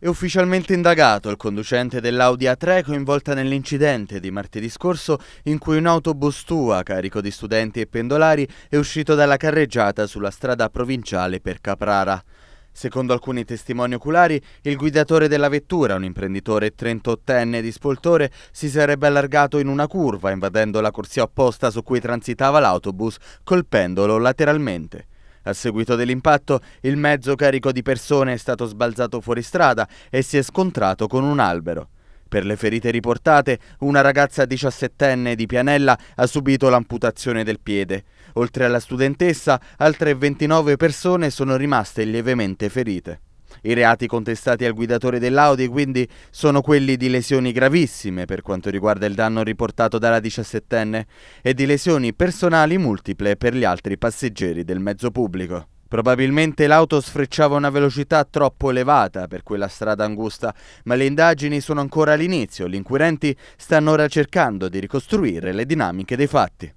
È ufficialmente indagato il conducente dell'Audi A3 coinvolta nell'incidente di martedì scorso in cui un autobus Tua carico di studenti e pendolari è uscito dalla carreggiata sulla strada provinciale per Caprara. Secondo alcuni testimoni oculari, il guidatore della vettura, un imprenditore 38enne di Spoltore, si sarebbe allargato in una curva invadendo la corsia opposta su cui transitava l'autobus, colpendolo lateralmente. A seguito dell'impatto, il mezzo carico di persone è stato sbalzato fuori strada e si è scontrato con un albero. Per le ferite riportate, una ragazza 17enne di Pianella ha subito l'amputazione del piede. Oltre alla studentessa, altre 29 persone sono rimaste lievemente ferite. I reati contestati al guidatore dell'Audi quindi sono quelli di lesioni gravissime per quanto riguarda il danno riportato dalla 17enne e di lesioni personali multiple per gli altri passeggeri del mezzo pubblico. Probabilmente l'auto sfrecciava una velocità troppo elevata per quella strada angusta, ma le indagini sono ancora all'inizio. Gli inquirenti stanno ora cercando di ricostruire le dinamiche dei fatti.